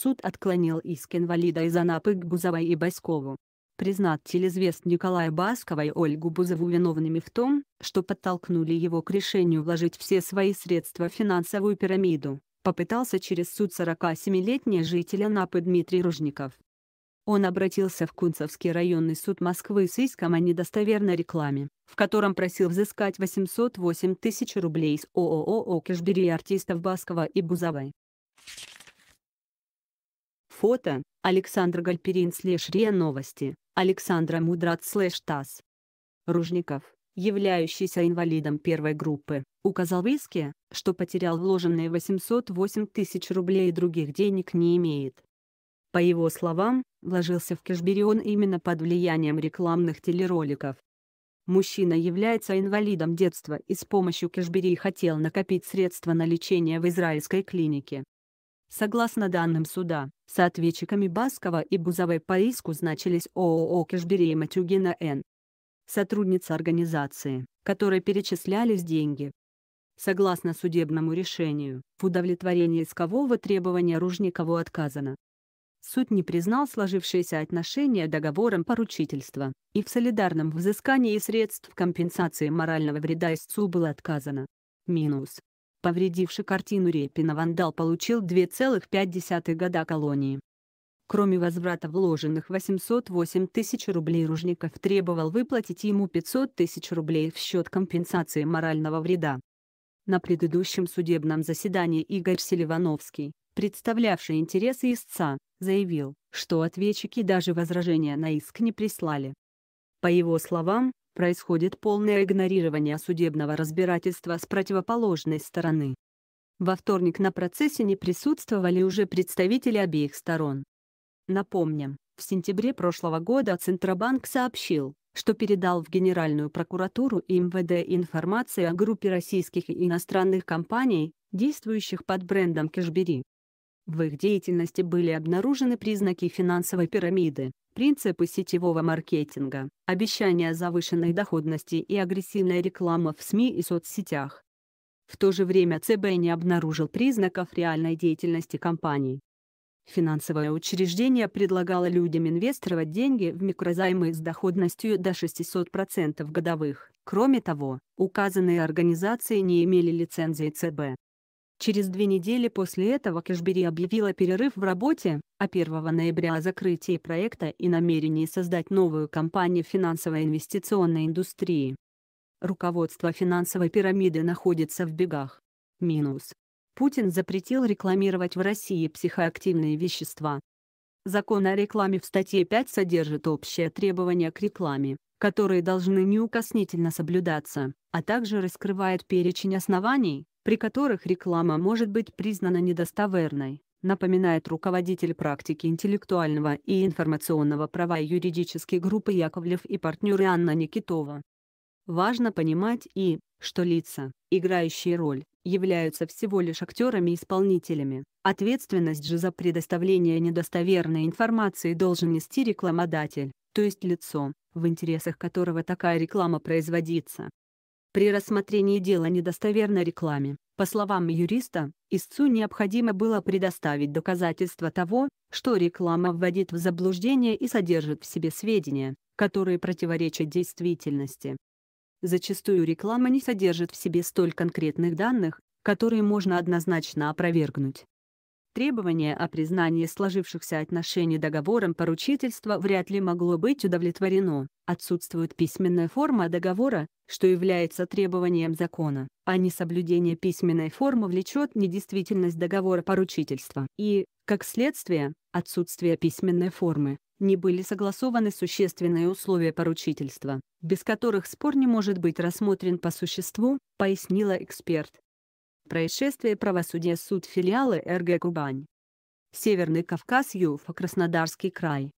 Суд отклонил иск инвалида из Анапы к Бузовой и Баскову. Признать телезвест Николая Баскова и Ольгу Бузову виновными в том, что подтолкнули его к решению вложить все свои средства в финансовую пирамиду, попытался через суд 47-летний житель Анапы Дмитрий Ружников. Он обратился в Кунцевский районный суд Москвы с иском о недостоверной рекламе, в котором просил взыскать 808 тысяч рублей с ООО «Окишбери» артистов Баскова и Бузовой. Фото, Александр Гальперин слэш РИА Новости, Александра Мудрат слэш ТАСС. Ружников, являющийся инвалидом первой группы, указал в иске, что потерял вложенные 808 тысяч рублей и других денег не имеет. По его словам, вложился в Кэшберион именно под влиянием рекламных телероликов. Мужчина является инвалидом детства и с помощью Кэшбери хотел накопить средства на лечение в израильской клинике. Согласно данным суда, соответчиками Баскова и Бузовой по иску значились ООО «Кашбери» и «Матюгина Н». Сотрудница организации, которой перечислялись деньги. Согласно судебному решению, в удовлетворении искового требования Ружникову отказано. Суд не признал сложившиеся отношения договором поручительства, и в солидарном взыскании средств компенсации морального вреда истцу было отказано. Минус. Повредивший картину Репина вандал получил 2,5 года колонии. Кроме возврата вложенных 808 тысяч рублей Ружников требовал выплатить ему 500 тысяч рублей в счет компенсации морального вреда. На предыдущем судебном заседании Игорь Селивановский, представлявший интересы истца, заявил, что ответчики даже возражения на иск не прислали. По его словам, происходит полное игнорирование судебного разбирательства с противоположной стороны. Во вторник на процессе не присутствовали уже представители обеих сторон. Напомним, в сентябре прошлого года Центробанк сообщил, что передал в Генеральную прокуратуру и МВД информацию о группе российских и иностранных компаний, действующих под брендом Кэшбери. В их деятельности были обнаружены признаки финансовой пирамиды, принципы сетевого маркетинга, обещания завышенной доходности и агрессивная реклама в СМИ и соцсетях. В то же время ЦБ не обнаружил признаков реальной деятельности компаний. Финансовое учреждение предлагало людям инвестировать деньги в микрозаймы с доходностью до 600% годовых. Кроме того, указанные организации не имели лицензии ЦБ, Через две недели после этого Кэшбери объявила перерыв в работе, а 1 ноября о закрытии проекта и намерении создать новую компанию финансовой инвестиционной индустрии. Руководство финансовой пирамиды находится в бегах. Минус. Путин запретил рекламировать в России психоактивные вещества. Закон о рекламе в статье 5 содержит общие требования к рекламе, которые должны неукоснительно соблюдаться, а также раскрывает перечень оснований, при которых реклама может быть признана недостоверной, напоминает руководитель практики интеллектуального и информационного права юридической группы Яковлев и партнеры Анна Никитова. Важно понимать и, что лица, играющие роль, являются всего лишь актерами-исполнителями. Ответственность же за предоставление недостоверной информации должен нести рекламодатель, то есть лицо, в интересах которого такая реклама производится. При рассмотрении дела недостоверной рекламе, по словам юриста, истцу необходимо было предоставить доказательства того, что реклама вводит в заблуждение и содержит в себе сведения, которые противоречат действительности. Зачастую реклама не содержит в себе столь конкретных данных, которые можно однозначно опровергнуть, требование о признании сложившихся отношений договором поручительства вряд ли могло быть удовлетворено. Отсутствует письменная форма договора, что является требованием закона, а несоблюдение письменной формы влечет недействительность договора поручительства. И, как следствие, отсутствие письменной формы не были согласованы существенные условия поручительства, без которых спор не может быть рассмотрен по существу, пояснила эксперт. Происшествие правосудия суд филиала РГ Кубань. Северный Кавказ ЮФА Краснодарский край.